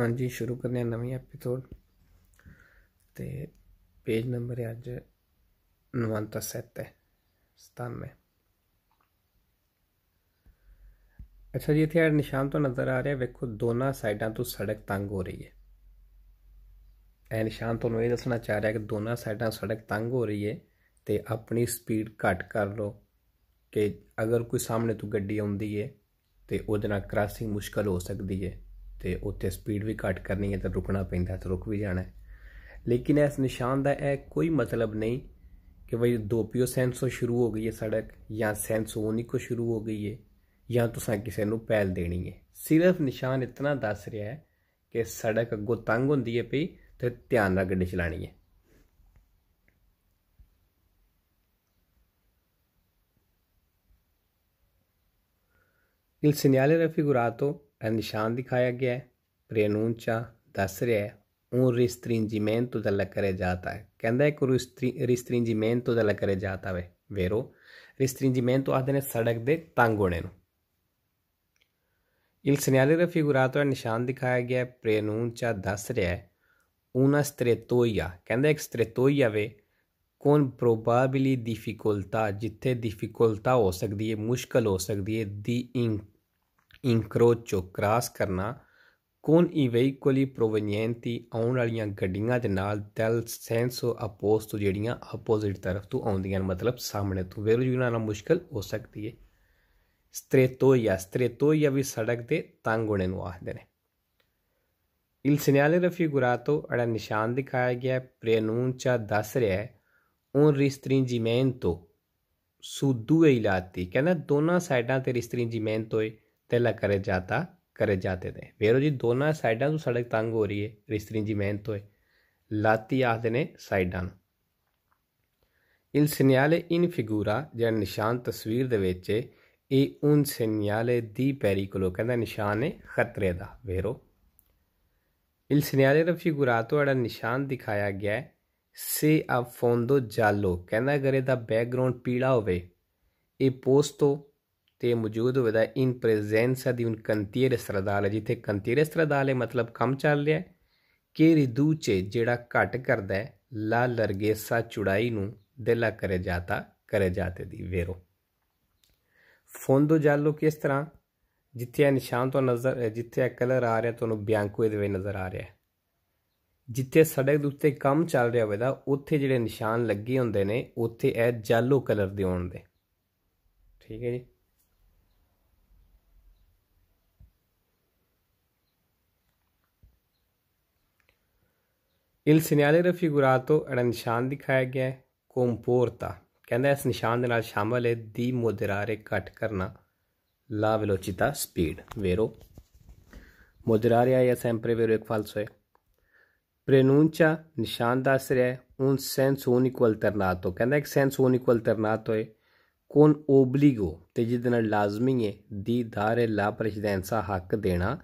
ਹਾਂਜੀ ਸ਼ੁਰੂ ਕਰਦੇ ਹਾਂ ਨਵੀਂ ਐਪੀਸੋਡ ਤੇ ਪੇਜ ਨੰਬਰ ਹੈ ਅੱਜ 97 97 ਅੱਛਾ ਜੀ ਇੱਥੇ ਨਿਸ਼ਾਨ ਤੋਂ ਨਜ਼ਰ ਆ ਰਿਹਾ ਵੇਖੋ ਦੋਨਾਂ ਸਾਈਡਾਂ ਤੋਂ ਸੜਕ ਤੰਗ ਹੋ ਰਹੀ ਹੈ ਇਹ ਨਿਸ਼ਾਨ ਤੁਹਾਨੂੰ ਇਹ ਦੱਸਣਾ ਚਾਹ ਰਿਹਾ ਕਿ ਦੋਨਾਂ ਸਾਈਡਾਂ ਸੜਕ ਤੰਗ ਹੋ ਰਹੀ ਹੈ ਤੇ ਆਪਣੀ ਸਪੀਡ ਘੱਟ ਕਰ ਲਓ ਕਿ ਅਗਰ ਕੋਈ ਸਾਹਮਣੇ ਤੋਂ ਗੱਡੀ ਆਉਂਦੀ ਹੈ ਤੇ ਉਹਦੇ ਨਾਲ ਕ੍ਰਾਸਿੰਗ ਮੁਸ਼ਕਲ ਹੋ ਸਕਦੀ ਹੈ ਤੇ ਉੱਥੇ ਸਪੀਡ ਵੀ ਘੱਟ ਕਰਨੀ ਹੈ ਤਾਂ ਰੁਕਣਾ ਪੈਂਦਾ ਤਾਂ ਰੁਕ ਵੀ ਜਾਣਾ ਹੈ ਲੇਕਿਨ ਇਸ ਨਿਸ਼ਾਨ ਦਾ ਇਹ ਕੋਈ ਮਤਲਬ ਨਹੀਂ ਕਿ ਭਈ ਦੋਪਿਓ ਸੈਂਸੋ ਸ਼ੁਰੂ ਹੋ ਗਈ ਹੈ ਸੜਕ ਜਾਂ ਸੈਂਸੋਨੀ ਕੋ ਸ਼ੁਰੂ ਹੋ ਗਈ ਹੈ ਜਾਂ ਤੁਸੀਂ ਕਿਸੇ ਨੂੰ ਪਹਿਲ ਦੇਣੀ ਹੈ ਸਿਰਫ ਨਿਸ਼ਾਨ ਇਤਨਾ ਦੱਸ ਰਿਹਾ ਹੈ ਕਿ ਸੜਕ ਅੱਗੋਂ ਤੰਗ ਹੁੰਦੀ ਹੈ ਪਈ ਤੇ ਧਿਆਨ ਨਾਲ ਗੱਡੀ ਚਲਾਣੀ ਹੈ Il segnale raffigurato ਇਹ ਨਿਸ਼ਾਨ ਗਿਆ ਹੈ ਪ੍ਰੇਨੂਨ ਚਾ ਦੱਸ ਰਿਹਾ ਹੈ ਉਹ restringimento ਤੋਂ ਦਲ ਕਰੇ ਜਾਤਾ ਹੈ ਕਹਿੰਦਾ ਹੈ ਕਿ restringimento ਤੋਂ ਦਲ ਕਰੇ ਜਾਤਾ ਵੇ ਵੇਰੋ restringimento ਆਦੇ ਨੇ ਸੜਕ ਦੇ ਤੰਗ ਹੋਣੇ ਨੂੰ ਇਲ ਸਨਿਆਲੇ ਦਾ ਫਿਗੂਰਾ ਹੈ ਨਿਸ਼ਾਨ ਦਿਖਾਇਆ ਗਿਆ ਚਾ ਦੱਸ ਰਿਹਾ ਹੈ una ਸਤ੍ਰੇਤੋਇਆ ਕਹਿੰਦਾ ਇੱਕ ਸਤ੍ਰੇਤੋਇਆ ਵੇ ਕੋਨ ਪ੍ਰੋਬੇਬਲੀ ਡਿਫਿਕਲਟਾ ਜਿੱਥੇ ਡਿਫਿਕਲਟਾ ਹੋ ਸਕਦੀ ਹੈ ਮੁਸ਼ਕਲ ਹੋ ਸਕਦੀ ਹੈ ਦੀ ਇਨਕਰੋਚੋ ਕ੍ਰਾਸ ਕਰਨਾ ਕੋਨ ਈ ਵੈਕੁਲੀ ਪ੍ਰੋਵੈਨੀਐਂਟੀ ਆਉਣ ਵਾਲੀਆਂ ਗੱਡੀਆਂ ਦੇ ਨਾਲ ਟੈਲ ਸੈਂਸੋ ਅਪੋਜ਼ਿਟ ਜਿਹੜੀਆਂ ਅਪੋਜ਼ਿਟ ਤਰਫ ਤੋਂ ਆਉਂਦੀਆਂ ਮਤਲਬ ਸਾਹਮਣੇ ਤੋਂ ਵੇਰੂ ਜੀ ਨਾਲ ਮੁਸ਼ਕਲ ਹੋ ਸਕਦੀ ਹੈ ਸਤ੍ਰੇਤੋ ਯਾ ਸਤ੍ਰੇਤੋ ਯਾ ਵੀ ਸੜਕ ਦੇ ਤੰਗ ਹੋਣੇ ਨੂੰ ਆਖਦੇ ਨੇ ਇਲ ਸਿਨਿਆਲੇ ਰਫੀ ਗੁਰਾਤੋ ਅੜਾ ਨਿਸ਼ਾਨ ਦਿਖਾਇਆ ਗਿਆ ਪ੍ਰੇਨੂਨ ਚਾ ਦੱਸ ਰਿਹਾ ਹੈ ਉਨ ਰਿਸਤਰੀ ਜਿਮੈਂਤੋ ਸੁਦੂ ਇਲਾਤੀ ਕਹਿੰਦਾ ਦੋਨਾਂ ਸਾਈਡਾਂ ਤੇ ਰਿਸਤਰੀ ਜਿਮੈਂਤੋ ਹੈ ਤੇ तेला ਕਰੇ ਜਾਤਾ ਕਰੇ ਜਾਤੇ ਦੇ ਵੇਰੋ ਜੀ ਦੋਨਾਂ ਸਾਈਡਾਂ ਤੋਂ ਸੜਕ ਤੰਗ ਹੋ ਰਹੀ ਹੈ ਰਿਸਤਰੀ ਜੀ ਮਿਹਨਤ ਹੋਏ ਲਾਤੀ ਆਖਦੇ ਨੇ ਸਾਈਡਾਂ ਨੂੰ ਇਲ ਸਿਨਿਆਲੇ ਇਨ ਫਿਗੂਰਾ ਜਿਹੜਾ ਨਿਸ਼ਾਨ ਤਸਵੀਰ ਦੇ ਵਿੱਚ ਇਹ ਉਨ ਸਿਨਿਆਲੇ ਦੀ ਪੈਰੀ ਕੋਲੋਂ ਕਹਿੰਦਾ ਨਿਸ਼ਾਨ ਹੈ ਖਤਰੇ ਦਾ ਵੇਰੋ ਇਲ ਸਿਨਿਆਲੇ ਦਾ ਫਿਗੂਰਾ ਤੋਂ ਜਿਹੜਾ ਨਿਸ਼ਾਨ ਦਿਖਾਇਆ ਗਿਆ ਹੈ ਸੇ ਆ ਫੋਂਦੋ ਜਾਲੋ ਕਹਿੰਦਾ ਗਰੇ ਦਾ ਬੈਕਗ੍ਰਾਉਂਡ ਪੀਲਾ ਹੋਵੇ ਇਹ ਪੋਸਟ ਤੋਂ ਤੇ ਮੌਜੂਦ ਹੋਵੇਦਾ ਇਨ ਪ੍ਰੈਜ਼ੈਂਸਾ ਦੀ ਉਨ ਕੰਤੀਰ ਸਰਦਾਲ ਜਿੱਥੇ ਕੰਤੀਰ ਸਰਦਾਲ ਹੈ ਮਤਲਬ ਕੰਮ ਚੱਲ ਰਿਹਾ ਹੈ ਕਿ ਰਿਦੂ ਚ ਜਿਹੜਾ ਘਟ ਕਰਦਾ ਹੈ ਲਾ ਲਰਗੇਸਾ ਚੁੜਾਈ ਨੂੰ ਦਿਲਾ ਕਰੇ ਜਾਤਾ ਕਰੇ ਜਾਤੇ ਦੀ ਵੇਰੋ ਫੋਂਦੋ ਜਾਲੋ ਕਿਸ ਤਰ੍ਹਾਂ ਜਿੱਥੇ ਇਹ ਨਿਸ਼ਾਨ ਤੋਂ ਨਜ਼ਰ ਜਿੱਥੇ ਇਹ ਕਲਰ ਆ ਰਿਹਾ ਤੁਹਾਨੂੰ ਬਿਆਂਕੋ ਦੇ ਵੇ ਨਜ਼ਰ ਆ ਰਿਹਾ ਹੈ ਜਿੱਥੇ ਸੜਕ ਦੇ ਉੱਤੇ ਕੰਮ ਚੱਲ ਰਿਹਾ ਹੋਵੇਦਾ ਉੱਥੇ ਜਿਹੜੇ ਨਿਸ਼ਾਨ ਲੱਗੇ ਹੁੰਦੇ ਨੇ ਉੱਥੇ ਇਹ ਜਾਲੋ ਕਲਰ ਦੇ ਹੋਣ ਦੇ ਠੀਕ ਹੈ ਜੀ ਇਲ Il segnale raffigurato ਅੜਾ ਨਿਸ਼ਾਨ ਦਿਖਾਇਆ ਗਿਆ ਹੈ ਕੋਮਪੋਰਤਾ ਕਹਿੰਦਾ ਇਸ ਨਿਸ਼ਾਨ ਦੇ ਨਾਲ ਸ਼ਾਮਲ ਹੈ ਦੀ ਮੋਦਰਾਰੇ ਘਟ ਕਰਨਾ ਲਾ ਵਿਲੋਚਿਤਾ ਸਪੀਡ ਵੇਰੋ ਮੋਦਰਾਰਿਆ ਜਾਂ ਸੈਂਪਰੇ ਵੇਰੋ ਇੱਕ ਫਾਲਸ ਹੈ ਪ੍ਰੇਨੂਨਚਾ ਨਿਸ਼ਾਨ ਦੱਸ ਰਿਹਾ ਉਨ ਸੈਂਸ ਓਨ ਇਕੁਅਲ ਤਰਨਾਤੋ ਕਹਿੰਦਾ ਇੱਕ ਸੈਂਸ ਓਨ ਇਕੁਅਲ ਤਰਨਾਤੋ ਹੈ ਕੋਨ ਓਬਲੀਗੋ ਤੇ ਜਿਹਦੇ ਨਾਲ ਲਾਜ਼ਮੀ ਹੈ ਦੀ ਦਾਰੇ ਲਾ ਪ੍ਰੈਜ਼ੀਡੈਂਸਾ ਹੱਕ ਦੇਣਾ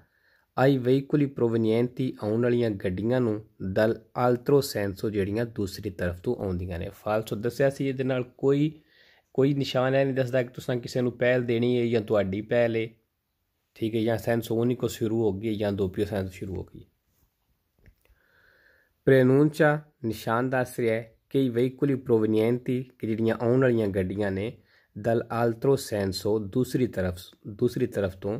ਆਈ ਵਹੀਕਲੀ ਪ੍ਰੋਵੀਨੀਐਂਟੀ ਆਉਣ ਵਾਲੀਆਂ ਗੱਡੀਆਂ ਨੂੰ ਦਲ ਆਲਟਰੋ ਸੈਂਸੋ ਜਿਹੜੀਆਂ ਦੂਸਰੀ ਤਰਫ ਤੋਂ ਆਉਂਦੀਆਂ ਨੇ ਫਾਲਸੋ ਦੱਸਿਆ ਸੀ ਇਹਦੇ ਨਾਲ ਕੋਈ ਕੋਈ ਨਿਸ਼ਾਨ ਹੈ ਨਹੀਂ ਦੱਸਦਾ ਕਿ ਤੁਸੀਂ ਕਿਸੇ ਨੂੰ ਪਹਿਲ ਦੇਣੀ ਹੈ ਜਾਂ ਤੁਹਾਡੀ ਪਹਿਲ ਹੈ ਠੀਕ ਹੈ ਜਾਂ ਸੈਂਸੋ ਉਨੀ ਕੋ ਸ਼ੁਰੂ ਹੋ ਗਈ ਜਾਂ ਦੋ ਪੀਓ ਸੈਂਸ ਸ਼ੁਰੂ ਹੋ ਗਈ ਪ੍ਰੇਨੂੰਚਾ ਨਿਸ਼ਾਨ ਦੱਸ ਰਿਹਾ ਹੈ ਕਈ ਵਹੀਕਲੀ ਪ੍ਰੋਵੀਨੀਐਂਟੀ ਕਿ ਜਿਹੜੀਆਂ ਆਉਣ ਵਾਲੀਆਂ ਗੱਡੀਆਂ ਨੇ ਦਲ ਆਲਟਰੋ ਸੈਂਸੋ ਦੂਸਰੀ ਤਰਫ ਦੂਸਰੀ ਤਰਫ ਤੋਂ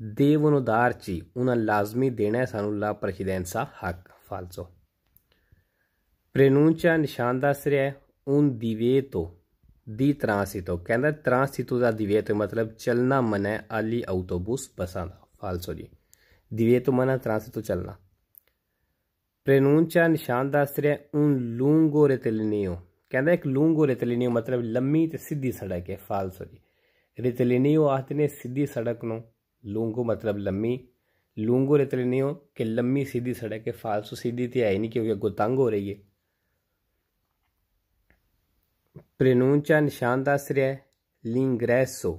देवनुदारची ਦੇਣਾ लाजमी देण्या सानूला प्रसिद्धेंचा हक फाल्सो प्रेनूंच्या ਨਿਸ਼ਾਨ ਦੱਸ ਰਿਹਾ ਹੈ उन दिवेतो ਦੀ ਤਰਾਂਸੀਤੋ ਕਹਿੰਦਾ ਤਰਾਂਸੀਤੋ ਦਾ ਦੀਵੇਤੋ ਮਤਲਬ ਚਲਣਾ ਮਨੈ ਆਲੀ ਆਟੋਬੂਸ ਬਸਾਂ ਦਾ ਫਾਲਸੋ ਜੀ ਦਿਵੇਤੋ ਮਨਾ ਤਰਾਂਸੀਤੋ ਚਲਣਾ ਪ੍ਰੇਨੂੰਚਾ ਨਿਸ਼ਾਨ ਦੱਸ ਰਿਹਾ ਉਨ ਲੂੰਗੋ ਰਤਲਿਨੀਓ ਕਹਿੰਦਾ ਇੱਕ ਲੂੰਗੋ ਰਤਲਿਨੀਓ ਮਤਲਬ ਲੰਮੀ ਤੇ ਸਿੱਧੀ ਸੜਕ ਹੈ ਫਾਲਸੋ ਜੀ ਰਤਲਿਨੀਓ ਆਤਨੇ ਸਿੱਧੀ ਸੜਕ ਨੂੰ लूंगो मतलब लम्मी लूंगो रहते नहीं हो कि लम्मी सीधी सड़क है फालतू सीधी तो आई नहीं क्योंकि अगो तंग हो रही है प्रेनूचा निशान दस रहा है लिंग्रेसो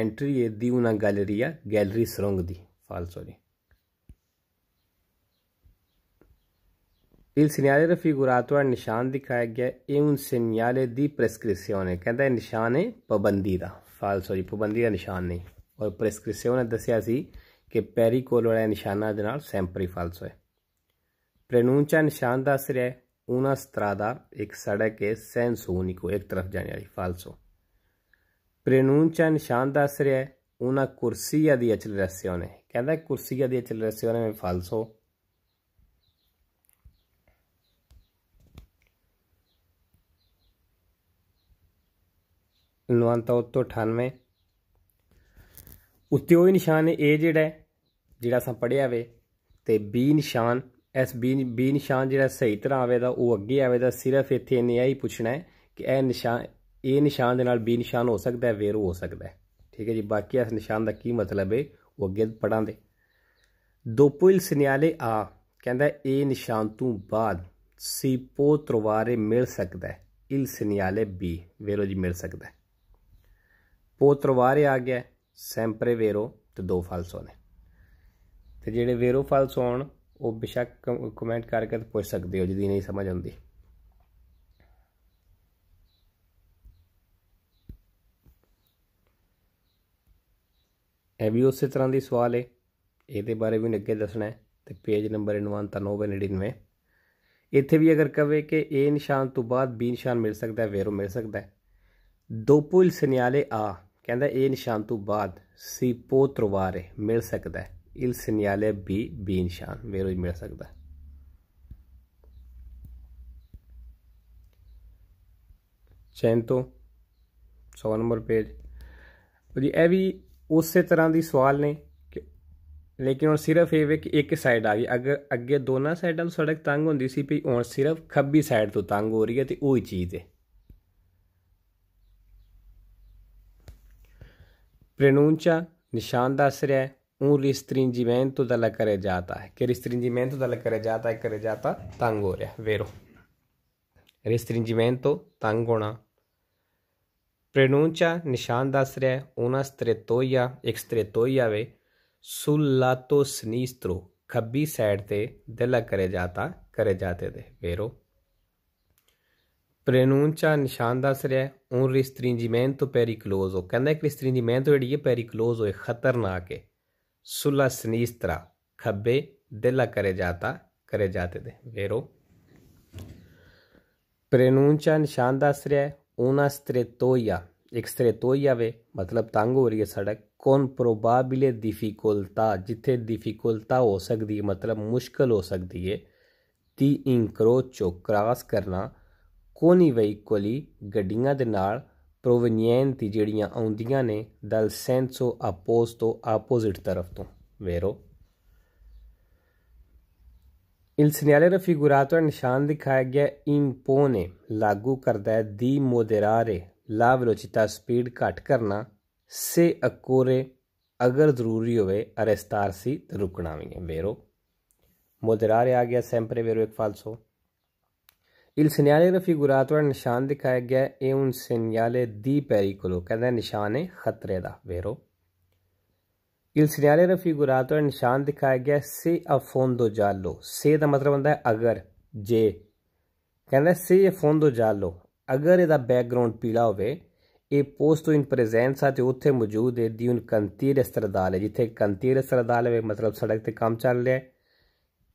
ਐਂਟਰੀ ਇਹਦੀ ਉਹਨਾਂ ਗੈਲਰੀਆ ਗੈਲਰੀ ਸਰੰਗ ਦੀ ਫਾਲ sorry Il segnale raffigurato al ਨਿਸ਼ਾਨ ਦਿਖਾਇਆ ਗਿਆ ਇਹ un segnale di prescrizione ਕਹਿੰਦਾ ਨਿਸ਼ਾਨ ਹੈ ਪਾਬੰਦੀ ਦਾ ਫਾਲ ਸੋਰੀ ਪਾਬੰਦੀ ਦਾ ਨਿਸ਼ਾਨ ਨਹੀਂ ਔਰ ਪ੍ਰੈਸਕ੍ਰਿਪਸ਼ਨ ਨੇ ਦੱਸਿਆ ਸੀ ਕਿ ਵਾਲੇ ਨਿਸ਼ਾਨਾ ਦੇ ਨਾਲ ਸੈਂਪਰੀ ਫਾਲਸ ਹੋਏ ਪ੍ਰਨੂਨਚਾ ਨਿਸ਼ਾਨ ਦੱਸ ਰਿਹਾ ਹੈ ਉਹਨਾਂ ਸਤਰਾ ਦਾ ਇੱਕ ਸੜਕ ਹੈ ਸੈਂਸੋਨੀ ਕੋ ਇੱਕ ਤਰਫ ਜਾਣ ਵਾਲੀ ਫਾਲਸੋ ਪ੍ਰਨੂਨਚਾ ਨਿਸ਼ਾਨ ਦੱਸ ਰਿਹਾ ਹੈ ਉਹਨਾਂ ਕੁਰਸੀਆ ਦੀ ਅਚਲ ਰਸਿਓ ਨੇ ਕਹਿੰਦਾ ਕੁਰਸੀਆ ਦੀ ਅਚਲ ਰਸਿਓ ਨੇ ਫਾਲਸੋ ਹੋ ਤੋਂ 98 ਉੱਤੇ ਉਹ ਨਿਸ਼ਾਨ ਇਹ ਜਿਹੜਾ ਜਿਹੜਾ ਅਸਾਂ ਪੜਿਆ ਵੇ ਤੇ ਬੀ ਨਿਸ਼ਾਨ ਐਸ ਬੀ ਬੀ ਨਿਸ਼ਾਨ ਜਿਹੜਾ ਸਹੀ ਤਰ੍ਹਾਂ ਦਾ ਉਹ ਅੱਗੇ ਦਾ ਸਿਰਫ ਇੱਥੇ ਇਹਨੇ ਇਹ ਹੀ ਪੁੱਛਣਾ ਹੈ ਕਿ ਇਹ ਨਿਸ਼ਾਨ ਇਹ ਨਿਸ਼ਾਨ ਦੇ ਨਾਲ ਬੀ ਨਿਸ਼ਾਨ ਹੋ ਸਕਦਾ ਹੈ ਵੇਰ ਹੋ ਸਕਦਾ ਹੈ ਠੀਕ ਹੈ ਜੀ ਬਾਕੀ ਇਸ ਨਿਸ਼ਾਨ ਦਾ ਕੀ ਮਤਲਬ ਹੈ ਉਹ ਅੱਗੇ ਪੜਾਂਦੇ ਦੋਪੋਇਲ ਸਿਨਿਆਲੇ ਆ ਕਹਿੰਦਾ ਇਹ ਨਿਸ਼ਾਨ ਤੋਂ ਬਾਅਦ ਪੋ ਤਰਵਾਰੇ ਮਿਲ ਸਕਦਾ ਹੈ ਇਲ ਸਿਨਿਆਲੇ ਬੀ ਵੇਰੋ ਜੀ ਮਿਲ ਸਕਦਾ ਹੈ ਪੋਤਰਵਾਰੇ ਆ ਗਿਆ ਸੈਂਪਰੇ ਵੇਰੋ ਤੇ ਦੋ ਫਾਲਸੋ ਨੇ ਤੇ ਜਿਹੜੇ ਵੇਰੋ ਫਾਲਸੋ ਹੋਣ ਉਹ ਬਿਸ਼ੱਕ ਕਮੈਂਟ ਕਰਕੇ ਪੁੱਛ ਸਕਦੇ ਹੋ ਜਦੀ ਨਹੀਂ ਸਮਝ ਆਉਂਦੀ ਇਹ ਵੀ ਉਸੇ ਤਰ੍ਹਾਂ ਦੀ ਸਵਾਲ ਹੈ ਇਹਦੇ ਬਾਰੇ ਵੀ ਅੱਗੇ ਦੱਸਣਾ ਹੈ ਤੇ ਪੇਜ ਨੰਬਰ 99 ਇੱਥੇ ਵੀ ਅਗਰ ਕਵੇ ਕਿ ਏ ਨਿਸ਼ਾਨ ਤੋਂ ਬਾਅਦ ਬੀ ਨਿਸ਼ਾਨ ਮਿਲ ਸਕਦਾ ਹੈ ਵੇਰੋ ਮਿਲ ਸਕਦਾ ਹੈ ਦੋ ਪੁਲ ਸਨਿਆਲੇ ਆ ਕਹਿੰਦਾ ਇਹ ਨਿਸ਼ਾਨ ਤੋਂ ਬਾਅਦ ਸੀ ਪੋਤਰਵਾਰੇ ਮਿਲ ਸਕਦਾ ਇਲ ਸਿਨਿਆਲੇ ਵੀ ਬੀ ਨਿਸ਼ਾਨ ਵੇਰੋਜ ਮਿਲ ਸਕਦਾ ਚੈਨ ਤੋਂ 100 ਨੰਬਰ ਪੇਜ ਜੀ ਇਹ ਵੀ ਉਸੇ ਤਰ੍ਹਾਂ ਦੀ ਸਵਾਲ ਨੇ ਲੇਕਿਨ ਹੁਣ ਸਿਰਫ ਇਹ ਵੇਖ ਇੱਕ ਸਾਈਡ ਆ ਗਈ ਅਗਰ ਅੱਗੇ ਦੋਨਾਂ ਸਾਈਡਾਂ ਤੋਂ ਸੜਕ ਤੰਗ ਹੁੰਦੀ ਸੀ ਵੀ ਹੁਣ ਸਿਰਫ ਖੱਬੀ ਸਾਈਡ ਤੋਂ ਤੰਗ ਹੋ ਰਹੀ ਹੈ ਤੇ ਉਹੀ ਚੀਜ਼ ਹੈ ਪ੍ਰਨੂੰਚਾ ਨਿਸ਼ਾਨ ਦੱਸ ਰਿਹਾ ਉਹ ਰਿਸਤਰੀਂ ਜੀ ਮੈਂ ਤੋ ਦਲ ਕਰੇ ਜਾਤਾ ਹੈ ਕਿ ਰਿਸਤਰੀਂ ਜੀ ਮੈਂ ਤੋ ਦਲ ਕਰੇ ਜਾਤਾ ਹੈ ਕਰੇ ਜਾਤਾ ਤੰਗ ਹੋ ਰਿਹਾ ਵੇਰੋ ਰਿਸਤਰੀਂ ਜੀ ਮੈਂ ਤੋ ਤੰਗ ਹੋਣਾ ਪ੍ਰਨੂੰਚਾ ਨਿਸ਼ਾਨ ਦੱਸ ਰਿਹਾ ਉਹਨਾਂ ਸਤ੍ਰੇਤੋਇਆ ਇੱਕ ਸਤ੍ਰੇਤੋਇਆ ਵੇ ਸੁਲਾਤੋ ਸਨੀਸਤਰੋ ਖੱਬੀ ਸਾਈਡ ਤੇ ਦਲ ਕਰੇ ਜਾਤਾ ਕਰੇ ਜਾਤੇ ਦੇ ਵੇਰੋ ਪ੍ਰਨੂਨਚਾ ਨਿਸ਼ਾਨ ਦੱਸ ਰਿਹਾ ਉਨ ਰਿਸਤਰੀ ਜੀ ਮਿਹਨਤ ਤੋਂ ਪੈਰੀ ਕਲੋਜ਼ ਹੋ ਕਹਿੰਦਾ ਕਿ ਰਿਸਤਰੀ ਦੀ ਮਿਹਨਤ ਜਿਹੜੀ ਹੈ ਪੈਰੀ ਕਲੋਜ਼ ਹੋਏ ਖਤਰਨਾਕ ਹੈ ਸੁਲਾ ਸਨੀਸਤਰਾ ਖੱਬੇ ਦਿਲਾ ਕਰੇ ਜਾਤਾ ਕਰੇ ਜਾਤੇ ਦੇ ਵੇਰੋ ਪ੍ਰਨੂਨਚਾ ਨਿਸ਼ਾਨ ਦੱਸ ਰਿਹਾ ਉਨਾ ਸਤ੍ਰੇਤੋਇਆ ਇੱਕ ਸਤ੍ਰੇਤੋਇਆ ਵੇ ਮਤਲਬ ਤੰਗ ਹੋ ਰਹੀ ਹੈ ਸੜਕ ਕੌਨ ਪ੍ਰੋਬਾਬਿਲੇ ਡਿਫਿਕਲਤਾ ਜਿੱਥੇ ਡਿਫਿਕਲਤਾ ਹੋ ਸਕਦੀ ਹੈ ਮਤਲਬ ਮੁਸ਼ਕਲ ਹੋ ਸਕਦੀ ਹੈ ਤੀ ਇਨਕਰੋਚੋ ਕ੍ਰਾਸ ਕਰਨਾ ਕੋਨੀ ਵਹੀਕਲੀ ਗੱਡੀਆਂ ਦੇ ਨਾਲ ਪ੍ਰੋਵੀਨਿਏਂਤੀ ਜਿਹੜੀਆਂ ਆਉਂਦੀਆਂ ਨੇ ਦਲ ਸੈਂਸੋ ਆਪੋਸ ਤੋਂ ਆਪੋਜ਼ਿਟ ਤਰਫ ਤੋਂ ਵੇਰੋ ਇਲ ਸਿਨਿਆਲੇ ਦਾ è ਨਿਸ਼ਾਨ ਦਿਖਾਇਆ ਗਿਆ impone ਲਾਗੂ ਕਰਦਾ ਹੈ ਦੀ ਮੋਦੇਰਾਰੇ ਲਾ ਵਿਲੋਚਿਤਾ ਸਪੀਡ ਘਟ ਕਰਨਾ ਸੇ ਅਕੋਰੇ ਅਗਰ ਜ਼ਰੂਰੀ ਹੋਵੇ ਤੇ ਰੁਕਣਾ ਵੀ ਹੈ ਵੇਰੋ ਮੋਦੇਰਾਰੇ ਆ ਗਿਆ ਸੈਂਪਰੇ ਵੇਰੋ ਇੱਕ ਫਾਲਸੋ ਇਲ ਸਿਨਿਆਲੇ da figurato ਨਿਸ਼ਾਨ ਦਿਖਾਇਆ ਗਿਆ è ਸਿਨਿਆਲੇ ਦੀ ਪੈਰੀ pericolo ਕਹਿੰਦਾ ਨਿਸ਼ਾਨ ਹੈ ਖਤਰੇ ਦਾ ਵੇਰੋ ਇਲ ਸਿਨਿਆਲੇ da figurato ਨਿਸ਼ਾਨ ਦਿਖਾਇਆ ਗਿਆ ਸੇ ਅਫੋਂਦੋ ਜਾਲੋ ਸੇ ਦਾ ਮਤਲਬ ਹੁੰਦਾ ਹੈ ਅਗਰ ਜੇ ਕਹਿੰਦਾ ਸੇ ਅਫੋਂਦੋ ਜਾਲੋ ਅਗਰ ਇਹਦਾ ਬੈਕਗ੍ਰਾਉਂਡ ਪੀਲਾ ਹੋਵੇ ਇਹ ਪੋਸਟੋ ਇਨ ਪ੍ਰੈਜ਼ੈਂਸ ਆ ਤੇ ਉੱਥੇ ਮੌਜੂਦ ਹੈ ਦੀ ਉਨ ਕੰਤੀਰ ਸਰਦਾਲ ਹੈ ਜਿੱਥੇ ਕੰਤੀਰ ਸਰਦਾਲ ਹੈ ਮਤਲਬ ਸੜਕ ਤੇ ਕੰਮ ਚੱਲ ਰਿਹਾ ਹੈ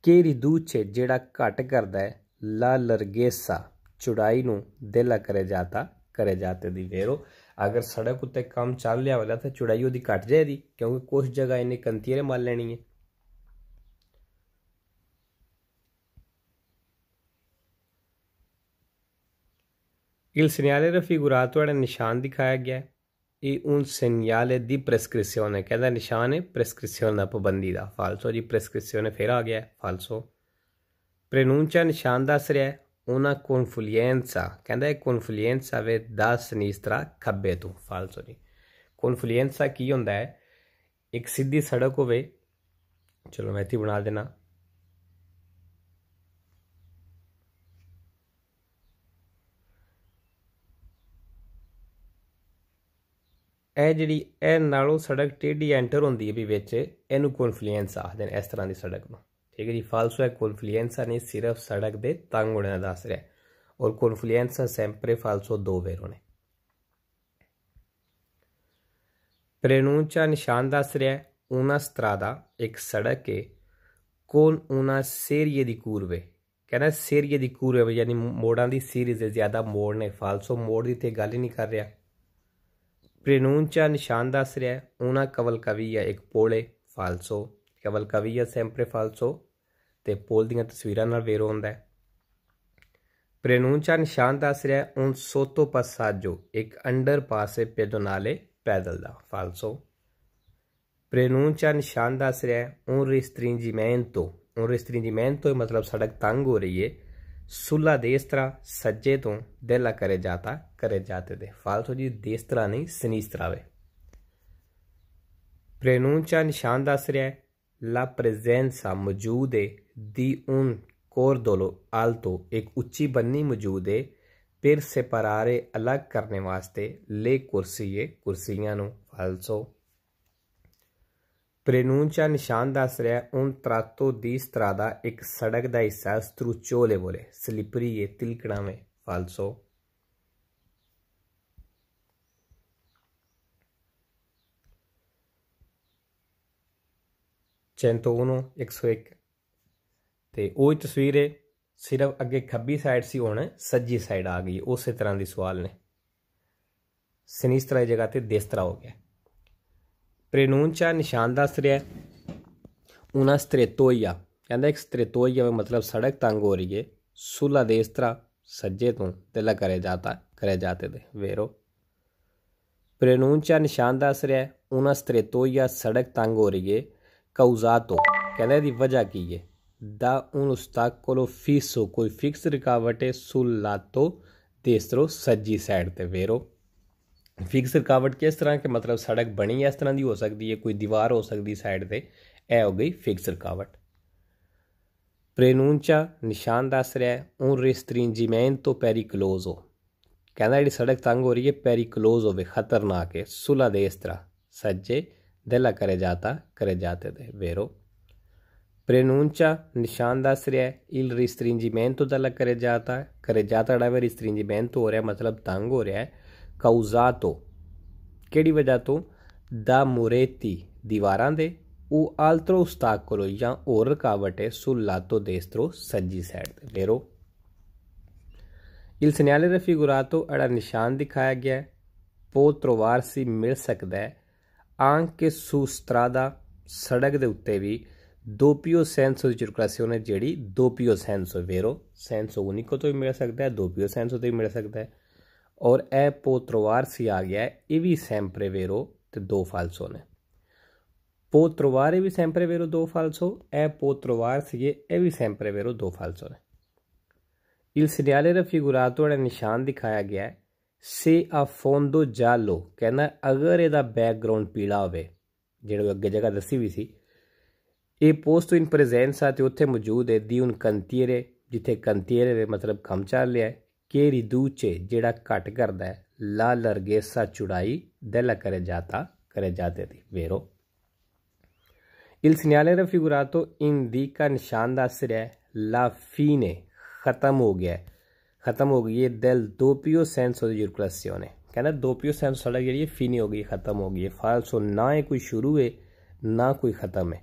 ਕੇਰੀ ਦੂਚੇ ਜਿਹੜਾ ਘਟ ਕਰਦਾ ਹੈ ਲਾ ਲਰਗੇਸਾ ਚੁੜਾਈ ਨੂੰ ਦਿਲਾ ਕਰੇ ਜਾਤਾ ਕਰੇ ਜਾਤੇ ਦੀ ਵੇਰੋ ਅਗਰ ਸੜਕ ਉੱਤੇ ਕੰਮ ਚੱਲ ਰਿਹਾ ਹੋਇਆ ਤਾਂ ਚੁੜਾਈ ਉਹਦੀ ਕੱਟ ਜਾਏਗੀ ਕਿਉਂਕਿ ਕੁਝ ਜਗ੍ਹਾ ਇਹਨੇ ਕੰਤੀਰੇ ਮਾਲ ਲੈਣੀ ਹੈ ਇਲ ਸਿਨਿਆਲੇ ਦੇ raffigurato ਵਾਲੇ ਨਿਸ਼ਾਨ ਦਿਖਾਇਆ ਗਿਆ ਹੈ ਇਹ ਸਿਨਿਆਲੇ ਦੀ ਪ੍ਰੈਸਕ੍ਰਿਪਸ਼ਨ ਹੈ ਕਹਿੰਦਾ ਨਿਸ਼ਾਨ ਹੈ ਪ੍ਰੈਸਕ੍ਰਿਪਸ਼ਨ ਦਾ ਪਾਬੰਦੀ ਦਾ ਫਾਲਸੋ ਜੀ ਪ੍ਰੈਸਕ੍ਰਿਪਸ਼ਨ ਫੇਰ ਆ ਗਿਆ ਫਾਲਸੋ ਨਿਸ਼ਾਨ ਦੱਸ ਰਿਹਾ ਉਹਨਾਂ ਕੌਨਫਲੀਐਂਸਾ ਕਹਿੰਦਾ ਇਹ ਕੌਨਫਲੀਐਂਸਾ ਵੇ ਦਸ ਨਿਸਤਰਾ ਖੱਬੇ ਤੋਂ ਫਾਲਸੋ ਨਹੀਂ ਕੌਨਫਲੀਐਂਸਾ ਕੀ ਹੁੰਦਾ ਹੈ ਇੱਕ ਸਿੱਧੀ ਸੜਕ ਹੋਵੇ ਚਲੋ ਮੈਂ ਇੱਥੇ ਬਣਾ ਦੇਣਾ ਇਹ ਜਿਹੜੀ ਇਹ ਨਾਲੋਂ ਸੜਕ ਟੇਢੀ ਐਂਟਰ ਹੁੰਦੀ ਹੈ ਵੀ ਵਿੱਚ ਇਹਨੂੰ ਕਨਫਲੂਐਂਸ ਆਖਦੇ ਨੇ ਇਸ ਤਰ੍ਹਾਂ ਦੀ ਸੜਕ ਨੂੰ ਠੀਕ ਹੈ ਜੀ ਫਾਲਸੋ ਹੈ ਕਨਫਲੂਐਂਸਾ ਨਹੀਂ ਸਿਰਫ ਸੜਕ ਦੇ ਤੰਗ ਹੋਣਾ ਦੱਸ ਰਿਹਾ ਔਰ ਕਨਫਲੂਐਂਸਾ ਸੈਂਪਰੇ ਫਾਲਸੋ ਦੋ ਵੇਰ ਹੋਣੇ ਪ੍ਰੇਨੂਨਚਾ ਨਿਸ਼ਾਨ ਦੱਸ ਰਿਹਾ ਹੈ ਉਨਾ ਸਤਰਾਦਾ ਇੱਕ ਸੜਕ ਹੈ ਕੋਨ ਉਨਾ ਸੇਰੀਏ ਦੀ ਕੂਰਵੇ ਕਹਿੰਦਾ ਸੇਰੀਏ ਦੀ ਕੂਰਵੇ ਯਾਨੀ ਮੋੜਾਂ ਦੀ ਸੀਰੀਜ਼ ਹੈ ਜ਼ਿਆਦਾ ਮੋੜ ਨੇ ਫਾਲਸੋ ਮੋੜ ਦੀ ਤੇ ਗੱਲ ਹੀ ਨਹੀਂ ਕਰ ਰਿਹਾ ਪ੍ਰੇਨੂਨ ਪ੍ਰੇਨੂਨਚਾ ਨਿਸ਼ਾਨ ਦੱਸ ਰਿਹਾ ਉਹਨਾਂ ਉਨਾ ਕਵਲ ਕਵੀਆ ਇੱਕ ਪੋਲੇ ਫਾਲਸੋ ਕਵਲ ਕਵੀਆ ਸੈਂਪਰੇ ਫਾਲਸੋ ਤੇ ਪੋਲ ਦੀਆਂ ਤਸਵੀਰਾਂ ਨਾਲ ਵੇਰੋ ਹੁੰਦਾ ਹੈ ਪ੍ਰੇਨੂਨ ਚੰਦ ਨਿਸ਼ਾਨ ਦੱਸ ਰਿਹਾ ਹੈ ਸੋਤੋ ਪਾਸਾ ਜੋ ਇੱਕ ਅੰਡਰ ਪਾਸੇ ਪੈਦੋਨਾਲੇ ਪੈਦਲ ਦਾ ਫਾਲਸੋ ਪ੍ਰੇਨੂਨ ਚੰਦ ਨਿਸ਼ਾਨ ਦੱਸ ਰਿਹਾ ਹੈ ਉਨ ਜੀ ਉਨ ਤੋਂ ਮਤਲਬ ਸੜਕ ਤੰਗ ਹੋ ਰਹੀ ਹੈ ਸੁਲਾ ਦੇ ਇਸ ਤਰ੍ਹਾਂ ਸੱਜੇ ਤੋਂ ਦੇਲਾ ਕਰੇ ਜਾਤਾ ਕਰੇ ਜਾਤੇ ਦੇ ਫਾਲਸੋ ਜੀ ਦੇ ਇਸ ਤਰ੍ਹਾਂ ਨਹੀਂ ਸਨੀਸ ਤਰ੍ਹਾਂ ਵੇ ਨਿਸ਼ਾਨ ਦੱਸ ਰਿਹਾ La presenza "mojude" di un cordolo alto एक ऊँची बन्नी मौजूद है। ਫਿਰ ਸਿਪਾਰੇ ਅਲੱਗ ਕਰਨੇ ਵਾਸਤੇ ਲੇ ਕੁਰਸੀਏ ਕੁਰਸੀਆਂ ਨੂੰ ਫਾਲਸੋ ਪ੍ਰੇਨੂਨ ਚਾ ਨਿਸ਼ਾਨ ਦੱਸ ਰਿਹਾ ਉਨ ਤਰਾਤੋ ਦੀ ਸਤਰਾ ਦਾ ਇੱਕ ਸੜਕ ਦਾ ਹਿੱਸਾ ਸਤਰੂਚੋਲੇ ਬੋਲੇ ਸਲਿਪਰੀ ਇਹ ਤਿਲਕਣਾ ਮੇ ਫਾਲਸੋ 101 101 ਤੇ ਉਹ ਹੀ ਤਸਵੀਰ ਹੈ ਸਿਰਫ ਅੱਗੇ ਖੱਬੀ ਸਾਈਡ ਸੀ ਹੁਣ ਸੱਜੀ ਸਾਈਡ ਆ ਗਈ ਉਸੇ ਤਰ੍ਹਾਂ ਦੀ ਸਵਾਲ ਨੇ ਸਿਨਿਸਤਰਾ ਦੀ ਜਗ੍ਹਾ ਤੇ ਦੇਸਤਰਾ ਹੋ ਗਿਆ ਪ੍ਰੇਨੂਨ ਚਾ ਨਿਸ਼ਾਨ ਦੱਸ ਰਿਹਾ ਉਹਨਾਂ ਸਤ੍ਰੇਤੋਈਆ ਕਹਿੰਦਾ ਇੱਕ ਸਤ੍ਰੇਤੋਈਆ ਮਤਲਬ ਸੜਕ ਤੰਗ ਹੋ ਰਹੀ ਹੈ ਸੁਲਾ ਦੇਸਤਰਾ ਸੱਜੇ ਤੋਂ ਤਿਲਾ ਕਰੇ ਜਾਤਾ ਕਰੇ ਜਾਤੇ ਦੇ ਵੇਰੋ ਪ੍ਰੇਨੂਨ ਚਾ ਨਿਸ਼ਾਨ ਦੱਸ ਰਿਹਾ ਉਹਨਾਂ ਸਤ੍ਰੇਤੋਈਆ ਸੜਕ ਤੰਗ ਹੋ ਰਹੀ ਹੈ ਕੌਜ਼ਾਤ ਹੋ ਕਹਿੰਦਾ ਇਹਦੀ ਵਜ੍ਹਾ ਕੀ ਹੈ ਦਾ ਉਨ ਉਸਤਾਕ ਕੋਲੋਂ ਫੀਸੋ ਕੋਈ ਫਿਕਸ ਰਿਕਾਵਟ ਹੈ ਸੁਲਾਤੋ ਤੇਸਰੋ ਸੱਜੀ ਸਾਈਡ ਤੇ ਵੇਰੋ ਫਿਕਸ ਰਿਕਾਵਟ ਕਿਸ ਤਰ੍ਹਾਂ ਕਿ ਮਤਲਬ ਸੜਕ ਬਣੀ ਇਸ ਤਰ੍ਹਾਂ ਦੀ ਹੋ ਸਕਦੀ ਹੈ ਕੋਈ ਦੀਵਾਰ ਹੋ ਸਕਦੀ ਸਾਈਡ ਤੇ ਇਹ ਹੋ ਗਈ ਫਿਕਸ ਰਿਕਾਵਟ ਪ੍ਰੇਨੂਨ ਚਾ ਨਿਸ਼ਾਨ ਦੱਸ ਰਿਹਾ ਹੈ ਉਨ ਰਿਸਤਰੀਨ ਜਿਮੈਨ ਤੋਂ ਪੈਰੀ ਕਲੋਜ਼ ਹੋ ਕਹਿੰਦਾ ਜਿਹੜੀ ਸੜਕ ਤੰਗ ਹੋ ਰਹੀ ਹੈ ਪੈਰੀ ਕਲੋਜ਼ ਹੋਵੇ ਖਤਰਨਾਕ ਹੈ ਸੁਲਾ ਦੇ ਇਸ ਤਰ੍ਹਾਂ ਸੱਜੇ della carreggiata, carreggiate è vero, preannuncia ਨਿਸ਼ਾਨਦਾਸਰਿਆ il restringimento della carreggiata carreggiata ਜਿਹੜਾ ਹੈ restringimento ਹੋ ਰਿਹਾ ਮਤਲਬ ਤੰਗ ਹੋ ਰਿਹਾ ਹੈ causato ਕਿਹੜੀ ਵਜ੍ਹਾ ਤੋਂ ਦਾ ਮੁਰੇਤੀ ਦੀਵਾਰਾਂ ਦੇ ਉਹ ਆਲਤਰੋ ਉਸਤਾਕ ਕੋਲੋਂ ਜਾਂ ਹੋਰ ਰਕਾਵਟ ਹੈ ਸੁਲਾਤੋ ਦੇਸਤਰੋ ਸੱਜੀ ਸਾਈਡ ਤੇ ਵੇਰੋ il segnale raffigurato ਅੜਾ ਨਿਸ਼ਾਨ ਦਿਖਾਇਆ ਗਿਆ ਹੈ ਪੋ ਤਰਵਾਰ ਸੀ ਮਿਲ ਸਕਦਾ ਹੈ ਆਂਕ ਕੇ ਸੂਸਤਰਾਦਾ ਸੜਕ ਦੇ ਉੱਤੇ ਵੀ दोपियो ਸੈਂਸੋ ਦੀ ਚੁਰਕਾਸੀ ਉਹਨੇ ਜਿਹੜੀ दोपियो ਸੈਂਸੋ ਵੇਰੋ सैनसो ਉਨਿਕੋ ਤੋਂ ਵੀ ਮਿਲ ਸਕਦਾ ਹੈ दोपियो ਸੈਂਸੋ ਤੋਂ ਵੀ ਮਿਲ ਸਕਦਾ ਹੈ ਔਰ ਇਹ ਪੋਤਰਵਾਰ ਸੀ ਆ ਗਿਆ ਇਹ ਵੀ ਸੈਂਪਰੇ ਵੇਰੋ ਤੇ ਦੋ ਫਾਲਸੋ ਨੇ ਪੋਤਰਵਾਰੇ ਵੀ ਸੈਂਪਰੇ ਵੇਰੋ ਦੋ ਫਾਲਸੋ ਇਹ ਪੋਤਰਵਾਰ ਸੀਗੇ ਇਹ ਵੀ ਸੈਂਪਰੇ ਵੇਰੋ ਦੋ ਫਾਲਸੋ ਨੇ ਇਲ ਸਿਨਿਆਲੇ ਦਾ ਫਿਗੂਰਾਤੋ ਦਾ ਨਿਸ਼ਾਨ ਦਿਖਾਇਆ ਗਿਆ ਹੈ ਸੇ ਆ ਫੋਂਦੋ ਜਾਲੋ ਕਹਿੰਦਾ ਅਗਰ ਇਹਦਾ ਬੈਕਗ੍ਰਾਉਂਡ ਪੀਲਾ ਹੋਵੇ ਜਿਹੜਾ ਅੱਗੇ ਜਗ੍ਹਾ ਦੱਸੀ ਵੀ ਸੀ ਇਹ ਪੋਸਟ ਇਨ ਪ੍ਰੈਜ਼ੈਂਸ ਆ ਤੇ ਉੱਥੇ ਮੌਜੂਦ ਹੈ ਦੀ ਉਨ ਕੰਤੀਰੇ ਜਿੱਥੇ ਕੰਤੀਰੇ ਦੇ ਮਤਲਬ ਕੰਮ ਚੱਲ ਰਿਹਾ ਹੈ ਕਿ ਰਿਦੂਚੇ ਜਿਹੜਾ ਘਟ ਕਰਦਾ ਲਾ ਲਰਗੇ ਸਾ ਚੁੜਾਈ ਦਿਲ ਕਰੇ ਜਾਤਾ ਕਰੇ ਜਾਤੇ ਦੀ ਵੇਰੋ ਇਲ ਸਿਨਿਆਲੇ ਰ ਦਾ ਤੋਂ ਇਨ ਦੀ ਕਾ ਨਿਸ਼ਾਨ ਦਾ ਸਿਰ ਹੈ ਲਾ ਫੀ ਨੇ ਖਤਮ ਹੋ ਗਿਆ ਖਤਮ ਹੋ ਗਈ ਹੈ ਦਿਲ ਦੋਪੀਓ ਸੈਂਸ ਉਹਦੀ ਜੁਰਕੁਲਾਸਿਓਨੇ ਕਹਿੰਦਾ ਦੋਪੀਓ ਸੈਂਸ ਸਾਡਾ ਜਿਹੜੀ ਨਹੀਂ ਹੋ ਗਈ ਖਤਮ ਹੋ ਗਈ ਹੈ ਫਾਲਸੋ ਨਾ ਹੈ ਕੋਈ ਸ਼ੁਰੂ ਹੈ ਨਾ ਕੋਈ ਖਤਮ ਹੈ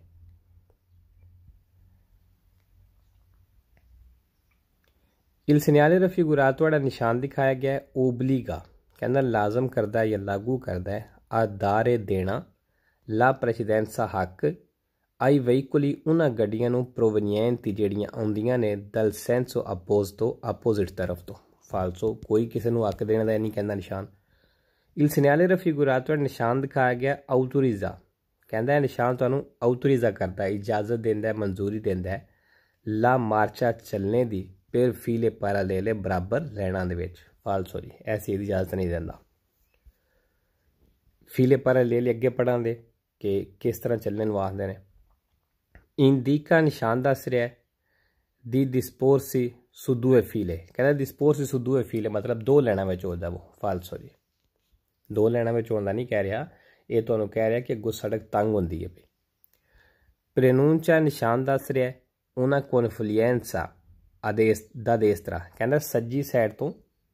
ਇਲ ਸਿਨਿਆਲੇ ਰਫੀ ਗੁਰਾ ਤੁਹਾਡਾ ਨਿਸ਼ਾਨ ਦਿਖਾਇਆ ਗਿਆ ਓਬਲੀਗਾ ਕਹਿੰਦਾ ਲਾਜ਼ਮ ਕਰਦਾ ਹੈ ਜਾਂ ਲਾਗੂ ਕਰਦਾ ਹੈ ਆਦਾਰੇ ਦੇਣਾ ਲਾ ਪ੍ਰੈਸੀਡੈਂਸਾ ਹੱਕ ਆਈ ਵਹੀਕਲੀ ਉਹਨਾਂ ਗੱਡੀਆਂ ਨੂੰ ਪ੍ਰੋਵਨੀਐਂਤੀ ਜਿਹੜੀਆਂ ਆਉਂਦੀਆਂ ਨੇ ਦਲ ਸੈਂਸੋ ਆਪੋਜ਼ ਤੋਂ ਆਪੋਜ਼ਿਟ ਤਰਫ ਤੋਂ ਫਾਲਸੋ ਕੋਈ ਕਿਸੇ ਨੂੰ ਹੱਕ ਦੇਣ ਦਾ ਨਹੀਂ ਕਹਿੰਦਾ ਨਿਸ਼ਾਨ ਇਲ ਸਿਨਿਆਲੇ ਰਫੀਗੁਰਾਤਵਰ ਨਿਸ਼ਾਨ ਦਿਖਾਇਆ ਗਿਆ ਆਉਟੋਰੀਜ਼ਾ ਕਹਿੰਦਾ ਹੈ ਨਿਸ਼ਾਨ ਤੁਹਾਨੂੰ ਆਉਟੋਰੀਜ਼ਾ ਕਰਦਾ ਇਜਾਜ਼ਤ ਦਿੰਦਾ ਹੈ ਮਨਜ਼ੂਰੀ ਦਿੰਦਾ ਹੈ ਲਾ ਮਾਰਚਾ ਚੱਲਨੇ ਦੀ ਫਿਰ ਫੀਲੇ ਪੈਰਾਲੇਲੇ ਬਰਾਬਰ ਲੈਣਾ ਦੇ ਵਿੱਚ ਫਾਲਸੋ ਜੀ ਐਸੀ ਇਜਾਜ਼ਤ ਨਹੀਂ ਦਿੰਦਾ ਫੀਲੇ ਲੈ ਅੱਗੇ ਪੜਾਂਦੇ ਕਿ ਕਿਸ ਤਰ੍ਹਾਂ ਚੱਲਣ ਨੂੰ ਆਖਦੇ ਨੇ ਇੰਡੀਕਾ ਨਿਸ਼ਾਨ ਦੱਸ ਰਿਹਾ ਹੈ ਦੀ ਦਿਸਪੋਰਸੀ ਸੁਦੂਏ ਫੀਲੇ ਕਹਿੰਦਾ ਦਿਸਪੋਰਸੀ ਸੁਦੂਏ ਫੀਲੇ ਮਤਲਬ ਦੋ ਲੈਣਾ ਵਿੱਚ ਹੋਦਾ ਉਹ ਫਾਲਸ ਹੋ ਜੀ ਦੋ ਲੈਣਾ ਵਿੱਚ ਹੁੰਦਾ ਨਹੀਂ ਕਹਿ ਰਿਹਾ ਇਹ ਤੁਹਾਨੂੰ ਕਹਿ ਰਿਹਾ ਕਿ ਅੱਗੋਂ ਸੜਕ ਤੰਗ ਹੁੰਦੀ ਹੈ ਭਈ ਪ੍ਰਨੂਨ ਚਾ ਨਿਸ਼ਾਨ ਦੱਸ ਰਿਹਾ ਉਹਨਾਂ ਕਨਫਲੂਐਂਸਾ ਆਦੇਸ਼ ਦਾ ਦੇਸ ਤਰਾ ਕਹਿੰਦਾ ਸੱਜੀ ਸਾਈਡ ਤੋਂ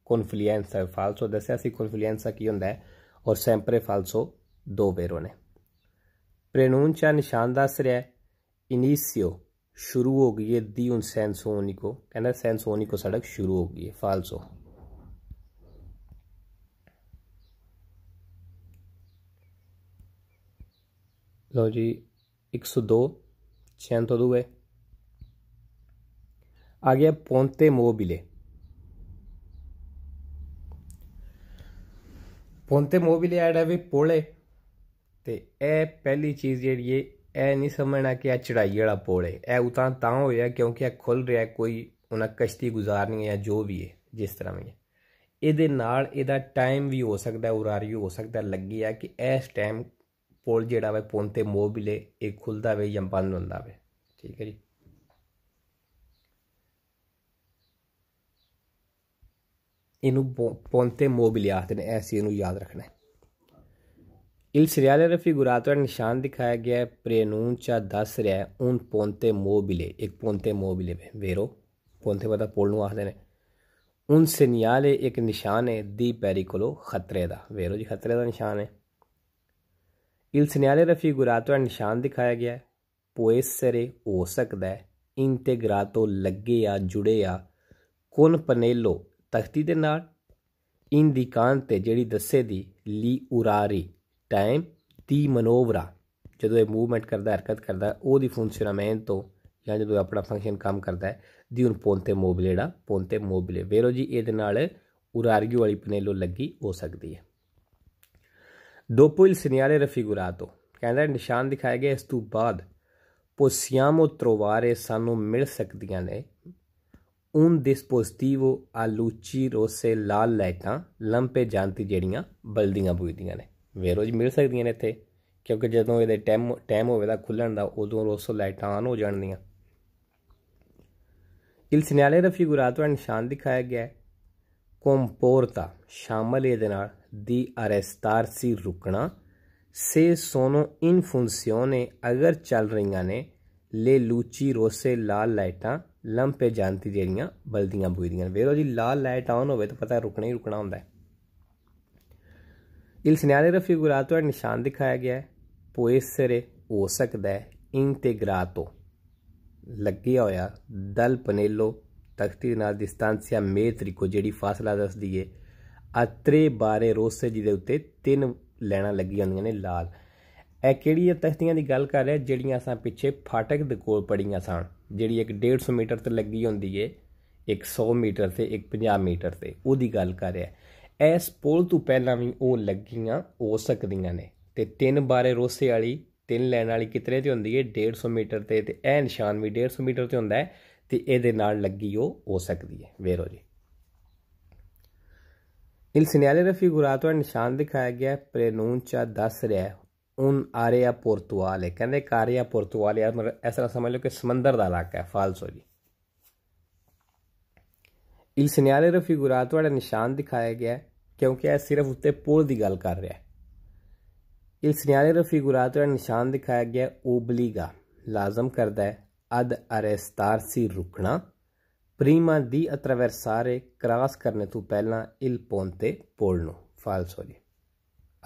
ਕਨਫਲੂਐਂਸਾ ਫਾਲਸੋ ਦੱਸਿਆ ਸੀ ਕਨਫਲੂਐਂਸਾ ਕੀ ਹੁੰਦਾ ਹੈ ਔਰ ਸੈਂਪਰੇ ਫਾਲਸੋ ਦੋ ਬੇਰੋ ਨੇ ਪ੍ਰਨੂਨ ਚਾ ਨਿਸ਼ਾਨ ਦੱਸ ਰਿਹਾ इनिशियो शुरू हो गई है दी उन सैनसोनी को कहना सैनसोनी को सड़क शुरू हो गई है फालसो ਲਓ ਜੀ 102 602 ਹੈ ਆ ਗਿਆ ਪੌਂਤੇ ਮੋਬਿਲੇ ਪੌਂਤੇ ਮੋਬਿਲੇ ਐਡ ਹੈ ਵੀ ਪੋਲੇ ਤੇ ਇਹ ਪਹਿਲੀ ਚੀਜ਼ ਜਿਹੜੀ ਹੈ ਇਹ ਨਹੀਂ ਸਮਝਣਾ ਕਿ ਇਹ ਚੜਾਈ ਵਾਲਾ ਪੋਲ ਹੈ ਇਹ ਉਤਾਂ ਤਾਂ ਹੋਇਆ ਕਿਉਂਕਿ ਇਹ ਖੁੱਲ ਰਿਹਾ ਕੋਈ ਉਹਨਾਂ ਕਸ਼ਤੀ ਗੁਜ਼ਾਰਨੀ ਹੈ ਜੋ ਵੀ ਹੈ ਜਿਸ ਤਰ੍ਹਾਂ ਵੀ ਹੈ ਇਹਦੇ ਨਾਲ ਇਹਦਾ ਟਾਈਮ ਵੀ ਹੋ ਸਕਦਾ ਉਰਾਰੀ ਹੋ ਸਕਦਾ ਲੱਗੀ ਆ ਕਿ ਇਸ ਟਾਈਮ ਪੋਲ ਜਿਹੜਾ ਵੇ ਪੋਂਤੇ ਮੋਬਿਲੇ ਇਹ ਖੁੱਲਦਾ ਵੇ ਜਾਂ ਬੰਦ ਹੁੰਦਾ ਵੇ ਠੀਕ ਹੈ ਜੀ ਇਹਨੂੰ ਪੋਂਤੇ ਮੋਬਿਲੇ ਆਖਦੇ ਨੇ ਐਸੀ ਇਹਨੂੰ ਯਾਦ ਰੱਖਣਾ ਹੈ ਇਲ seriale raffigurato è ਨਿਸ਼ਾਨ ਦਿਖਾਇਆ ਗਿਆ ਹੈ ਪ੍ਰੇਨੂਨ ਚਾ दस रहा ਉਨ ਪੋਂਤੇ ਮੋਬਿਲੇ ਇੱਕ ਪੋਂਤੇ ਮੋਬਿਲੇ मोबिले ਵੇਰੋ ਪੋਂਤੇ ਬਤਾ ਪੋਲ ਨੂੰ ਆਖਦੇ ਨੇ ਉਨ ਸਿਨਿਆਲੇ ਇੱਕ ਨਿਸ਼ਾਨ ਹੈ ਦੀ ਪੈਰੀ ਖਤਰੇ ਦਾ ਵੇਰੋ ਜੀ ਖਤਰੇ ਦਾ ਨਿਸ਼ਾਨ ਹੈ ਇਲ ਸਿਨਿਆਲੇ ਰਫੀਗੁਰਾਤੋ ਨਿਸ਼ਾਨ ਦਿਖਾਇਆ ਗਿਆ ਹੈ ਪੋਇਸ ਸਰੇ ਹੋ ਸਕਦਾ ਹੈ ਲੱਗੇ ਆ ਜੁੜੇ ਆ ਕੋਨ ਪਨੇਲੋ ਤਖਤੀ ਦੇ ਨਾਲ ਇਨ ਦੀ ਕਾਂਤ ਤੇ ਜਿਹੜੀ ਦੱਸੇ ਦੀ ਲੀ ਉਰਾਰੀ ਟਾਈਮ ਦੀ ਮਨੋਵਰਾ ਜਦੋਂ ਇਹ ਮੂਵਮੈਂਟ ਕਰਦਾ ਹਰਕਤ ਕਰਦਾ ਉਹਦੀ ਫੰਕਸ਼ਨ ਤੋਂ ਜਾਂ ਜਦੋਂ ਆਪਣਾ ਫੰਕਸ਼ਨ ਕੰਮ ਕਰਦਾ ਹੈ ਦੀ ਉਹਨ ਪੋਂਤੇ ਮੋਬਲੇੜਾ ਪੋਂਤੇ ਮੋਬਲੇ ਵੇਰੋ ਜੀ ਇਹਦੇ ਨਾਲ ਉਰਾਰਗੀ ਵਾਲੀ ਪਨੇਲੋ ਲੱਗੀ ਹੋ ਸਕਦੀ ਹੈ ਡੋਪੋ ਇਲ ਸਿਨਿਆਰੇ ਰਫੀਗੁਰਾਤੋ ਕਹਿੰਦਾ ਨਿਸ਼ਾਨ ਦਿਖਾਏ ਗਏ ਇਸ ਤੋਂ ਬਾਅਦ ਪੋਸੀਆਮੋ ਤਰਵਾਰੇ ਸਾਨੂੰ ਮਿਲ ਸਕਦੀਆਂ ਨੇ ਉਨ ਡਿਸਪੋਜ਼ਿਟਿਵੋ ਆਲੂਚੀ ਰੋਸੇ ਲਾਲ ਲਾਈਟਾਂ ਲੰਪੇ ਜਾਂਤੀ ਜਿਹੜੀਆਂ ਬਲਦੀਆਂ ਬੁਝਦੀਆਂ ਨੇ ਵੇਰੋਜ ਮਿਲ ਸਕਦੀਆਂ ਨੇ ਇੱਥੇ ਕਿਉਂਕਿ ਜਦੋਂ ਇਹਦੇ ਟਾਈਮ ਟਾਈਮ ਹੋਵੇ ਦਾ ਖੁੱਲਣ ਦਾ ਉਦੋਂ ਰੋਸੋ ਲਾਈਟਾਂ ਆਨ ਹੋ ਜਾਣਦੀਆਂ ਇਲ ਸਿਨਿਆਲੇ ਦਾ ਫਿਗੂਰਾਤੋ ਨਿਸ਼ਾਨ ਦਿਖਾਇਆ ਗਿਆ ਹੈ ਕੰਪੋਰਤਾ ਸ਼ਾਮਲ ਇਹਦੇ ਨਾਲ ਦੀ ਅਰੈਸਟਾਰ ਸੀ ਰੁਕਣਾ ਸੇ ਸੋਨੋ ਇਨ ਫੰਕਸ਼ਨੇ ਅਗਰ ਚੱਲ ਰਹੀਆਂ ਨੇ ਲੈ ਲੂਚੀ ਰੋਸੇ ਲਾਲ ਲਾਈਟਾਂ ਲੰਪੇ ਜਾਂਦੀ ਜਿਹੜੀਆਂ ਬਲਦੀਆਂ ਬੁਈਦੀਆਂ ਵੇਰੋ ਜੀ ਲਾਲ ਲਾਈਟ ਆਨ ਹੋਵੇ ਤਾਂ ਪਤਾ ਰੁਕਣਾ ਹੀ ਰੁਕਣਾ ਹੁੰਦਾ ਹੈ ਇਲ segnale raffigurato è ਨਿਸ਼ਾਨ ਦਿਖਾਇਆ ਗਿਆ ਹੈ può ਸਰੇ ਹੋ ਸਕਦਾ ਹੈ integrato ਲੱਗਿਆ ਹੋਇਆ ਦਲ ਪਨੇਲੋ ਤਖਤੀ ਦੇ ਨਾਲ ਮੇਤਰੀ ਕੋ ਜਿਹੜੀ ਫਾਸਲਾ ਦੱਸਦੀ ਏ ਅਤਰੇ ਬਾਰੇ ਰੋਸੇ ਜੀ ਦੇ ਉੱਤੇ ਤਿੰਨ ਲੈਣਾ ਲੱਗੀਆਂ ਹੁੰਦੀਆਂ ਨੇ ਲਾਲ ਇਹ ਹੈ ਤਖਤੀਆਂ ਦੀ ਗੱਲ ਕਰ ਰਿਹਾ ਜਿਹੜੀਆਂ ਅਸਾਂ ਪਿੱਛੇ ਫਾਟਕ ਦੇ ਕੋਲ ਪੜੀਆਂ ਸਨ ਜਿਹੜੀ ਇੱਕ 150 ਮੀਟਰ ਤੇ ਲੱਗੀ ਹੁੰਦੀ ਏ 100 ਮੀਟਰ ਤੇ 150 50 ਮੀਟਰ ਤੇ ਉਹਦੀ ਗੱਲ ਕਰ ਰਿਹਾ ਇਸ ਪੁਲ ਤੋਂ ਪਹਿਲਾਂ ਵੀ ਉਹ ਲੱਗੀਆਂ ਹੋ ਸਕਦੀਆਂ ਨੇ ਤੇ ਤਿੰਨ ਬਾਰੇ ਰੋਸੇ ਵਾਲੀ ਤਿੰਨ ਲੈਣ ਵਾਲੀ ਕਿਤਰੇ ਤੇ ਹੁੰਦੀ ਹੈ 150 ਮੀਟਰ ਤੇ ਤੇ ਇਹ ਨਿਸ਼ਾਨ ਵੀ 150 ਮੀਟਰ ਤੇ ਹੁੰਦਾ ਹੈ ਤੇ ਇਹਦੇ ਨਾਲ ਲੱਗੀ ਉਹ ਹੋ ਸਕਦੀ ਹੈ ਵੇਰੋ ਜੀ ਇਲ ਸਿਨਿਆਲੇ ਦਾ ਫਿਗੂਰਾਤੋ ਨਿਸ਼ਾਨ ਦਿਖਾਇਆ ਗਿਆ ਪ੍ਰੇਨੂਨ ਚਾ ਦੱਸ ਰਿਹਾ ਉਨ ਆਰੀਆ ਪੁਰਤਵਾਲ ਹੈ ਕਹਿੰਦੇ ਕਾਰਿਆ ਪੁਰਤਵਾਲ ਯਾਰ ਮਤਲਬ ਇਸ ਤਰ੍ਹਾਂ ਸਮਝ ਲਓ ਕਿ ਸਮੁੰਦਰ ਦਾ ਇਲਾਕਾ ਹੈ ਹੋ ਜੀ ਇਲ ਸਿਨਿਆਲੇ ਦਾ ਫਿਗੂਰਾਤੋ ਦਾ ਨਿਸ਼ਾਨ ਦਿਖਾਇਆ ਗਿਆ ਕਿਉਂਕਿ ਇਹ ਸਿਰਫ ਉੱਤੇ ਪੁਲ ਦੀ ਗੱਲ ਕਰ ਰਿਹਾ ਹੈ ਇਸ ਦਾ ਫਿਗੂਰਾ ਤੇ ਨਿਸ਼ਾਨ ਦਿਖਾਇਆ ਗਿਆ ਓਬਲੀਗਾ ਲਾਜ਼ਮ ਕਰਦਾ ਹੈ ਅਦ ਅਰੇਸਤਾਰ ਸੀ ਰੁਕਣਾ ਪ੍ਰੀਮਾ ਦੀ ਅਤਰਵਰਸਾਰੇ ਕ੍ਰਾਸ ਕਰਨੇ ਤੋਂ ਪਹਿਲਾਂ ਇਲ ਪੋਂਤੇ ਪੋਲ ਨੂੰ ਫਾਲਸ ਹੋ ਜੀ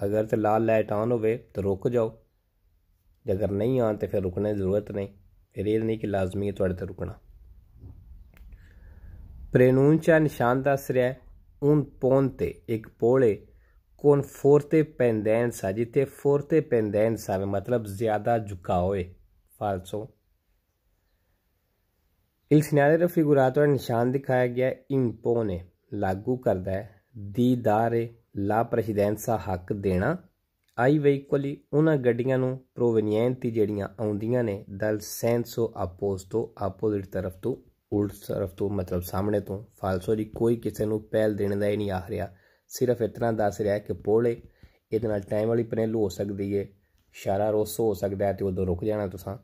ਅਗਰ ਤੇ ਲਾਲ ਲਾਈਟ ਆਨ ਹੋਵੇ ਤਾਂ ਰੁਕ ਜਾਓ ਜੇਕਰ ਨਹੀਂ ਆਨ ਤੇ ਫਿਰ ਰੁਕਣੇ ਦੀ ਜ਼ਰੂਰਤ ਨਹੀਂ ਫਿਰ ਇਹ ਨਹੀਂ ਕਿ ਲਾਜ਼ਮੀ ਹੈ ਤੁਹਾਡੇ ਤੇ ਰੁਕਣਾ ਪ੍ਰੇਨੂਨ ਚਾ ਨਿਸ਼ਾਨ ਦੱਸ ਰਿਹਾ un ponte, एक पोड़े कौन फोरते पेंदेंसा ਜਿੱਤੇ ਫੋਰਤੇ पेंदेंसा में मतलब ज़्यादा झुकावे फालसो Il segnale raffigurato è il ਨਿਸ਼ਾਨ ਦਿਖਾਇਆ ਗਿਆ ਇੰਪੋਨੇ ਲਾਗੂ ਕਰਦਾ ਹੈ ਦੀਦਾਰੇ ਲਾ ਪ੍ਰੈਜ਼ੀਡੈਂਸਾ ਹੱਕ ਦੇਣਾ ਆਈ ਵਹੀਕਲੀ ਉਹਨਾਂ ਗੱਡੀਆਂ ਨੂੰ ਪ੍ਰੋਵੈਨੀਐਂਟੀ ਜਿਹੜੀਆਂ ਆਉਂਦੀਆਂ ਨੇ ਦਲ ਸੈਂਸੋ ਆਪੋਸਟੋ ਆਪੋਜ਼ਿਟ ਤਰਫ ਤੋਂ ਉਲਟ ਤਰਫ ਤੋਂ ਮਤਲਬ ਸਾਹਮਣੇ ਤੋਂ ਫਾਲਸੋ ਜੀ ਕੋਈ ਕਿਸੇ ਨੂੰ ਪਹਿਲ ਦੇਣ ਦਾ ਹੀ ਨਹੀਂ ਆਖ ਰਿਹਾ ਸਿਰਫ ਇਤਨਾ ਦੱਸ ਰਿਹਾ ਕਿ ਪੋਲੇ ਇਹਦੇ ਨਾਲ ਟਾਈਮ ਵਾਲੀ ਪਨੇਲੂ ਹੋ ਸਕਦੀ ਏ ਇਸ਼ਾਰਾ ਰੋਸ ਹੋ ਸਕਦਾ ਹੈ ਤੇ ਉਦੋਂ ਰੁਕ ਜਾਣਾ ਤੁਸੀਂ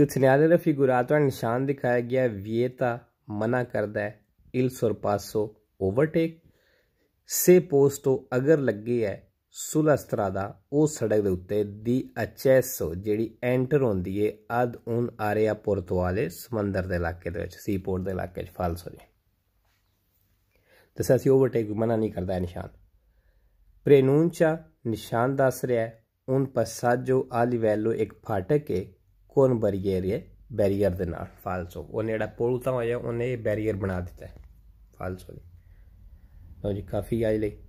ਇਹ ਸਿਨਾਰੇ ਦਾ ਤੋਂ ਨਿਸ਼ਾਨ ਦਿਖਾਇਆ ਗਿਆ ਵੀਏਤਾ ਮਨਾ ਕਰਦਾ ਹੈ ਇਲ ਸੁਰਪਾਸੋ ਓਵਰਟੇਕ ਸੇ ਪੋਸਟੋ ਅਗਰ ਲੱਗੇ ਹੈ ਸੁਲਸਤਰਾ ਦਾ ਉਹ ਸੜਕ ਦੇ ਉੱਤੇ ਦੀ ਐਚਐਸ ਜਿਹੜੀ ਐਂਟਰ ਹੁੰਦੀ ਏ ਅਦ ਉਨ ਆਰਿਆ ਪੁਰਤ ਵਾਲੇ ਸਮੁੰਦਰ ਦੇ ਇਲਾਕੇ ਦੇ ਵਿੱਚ ਸੀਪੋਰਟ ਦੇ ਇਲਾਕੇ 'ਚ ਫਾਲਸ ਹੋ ਜੇ ਤੇ ਸਸੀ ਓਵਰਟੇਕ ਮਨਾ ਨਹੀਂ ਕਰਦਾ ਨਿਸ਼ਾਨ ਪ੍ਰੇਨੂੰਚਾ ਨਿਸ਼ਾਨ ਦੱਸ ਰਿਹਾ ਉਨ ਜੋ ਆਲੀ ਵੈਲੋ ਇੱਕ ਫਾਟਕ ਏ ਕੋਨ ਬਰੀਅਰ ਏ ਬੈਰੀਅਰ ਦੇ ਨਾਲ ਫਾਲਸੋ ਉਹਨੇ ਜਿਹੜਾ ਪੋਲ ਤਾਂ ਹੋਇਆ ਉਹਨੇ ਇਹ ਬੈਰੀਅਰ ਬਣਾ ਦਿੱਤਾ ਜੇ ਲਓ ਜੀ ਕਾਫੀ ਆਈ ਲਈ